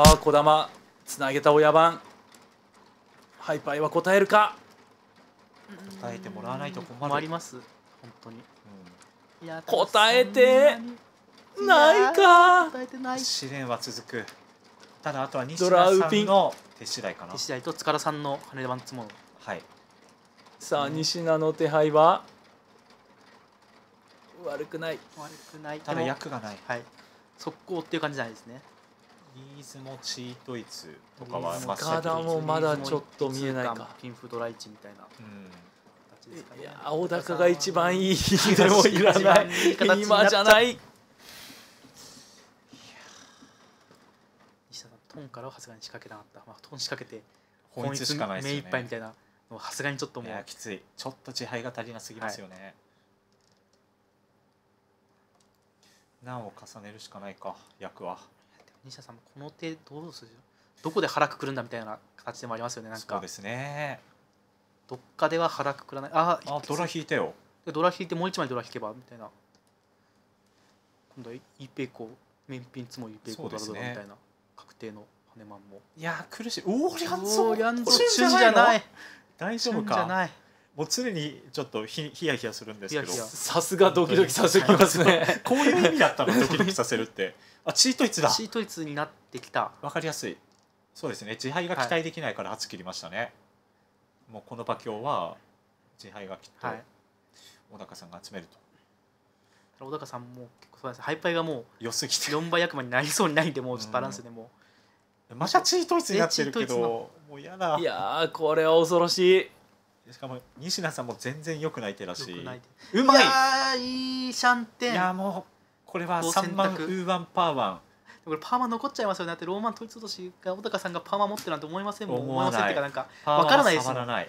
さあ児玉つなげた親番ハイパイは答えるか答えてもらわないと困ります本当に、うん、答えてないか試練は続くただあとは西田さんの手次第かな手次第と塚田さんの羽田番つものはいさあ、うん、西名の手配は悪くない悪くないただ役がないはい速攻っていう感じじゃないですねリーズのチートイツとかはまあ岡田もまだちょっと見えないかピンフドライチみたいな、うんね、いや高が一番いいでもいらない今じゃない西田さんトンからはさすがに仕掛けなかった、まあ、トン仕掛けて本一しかないですよね目いっぱいみたいなさすがにちょっともうきついちょっと自敗が足りなすぎますよね、はい難を重ねるしかないか役は。西田さんもこの手どうするどこで腹くくるんだみたいな形でもありますよねなんかそうですねどっかでは腹くくらないああドラ引いてよドラ引いてもう一枚ドラ引けばみたいな今度はイペコ面ピンツもイペコドラドラみたいな、ね、確定の羽ねまんもいや苦しいおおリャンツォリャンツォじゃない大丈夫かじゃないもう常にちょっとひひやひやするんですけどさすがドキドキさせてきますね こういう意味だったのドキドキさせるってあチートイツだチートイツになってきたわかりやすいそうですね自敗が期待できないから初切りましたね、はい、もうこの馬鏡は自敗がきっと小高さんが集めると、小高さんも結構そうですハイパイがもう良すぎて4倍悪魔になりそうにないんでもうちょっとバランスでもう、うん、またチートイツになってるけどもう嫌だいやこれは恐ろしいしかも西名さんも全然よく泣いてらしい。うまい。いやいいシャンテン。いやもうこれは三万ウーワンパーワン。これパーマ残っちゃいますよねだってローマン統一落としが小高さんがパーマ持ってるなんて思いませんもん思わませんっていかなんかわからないですもん。はい。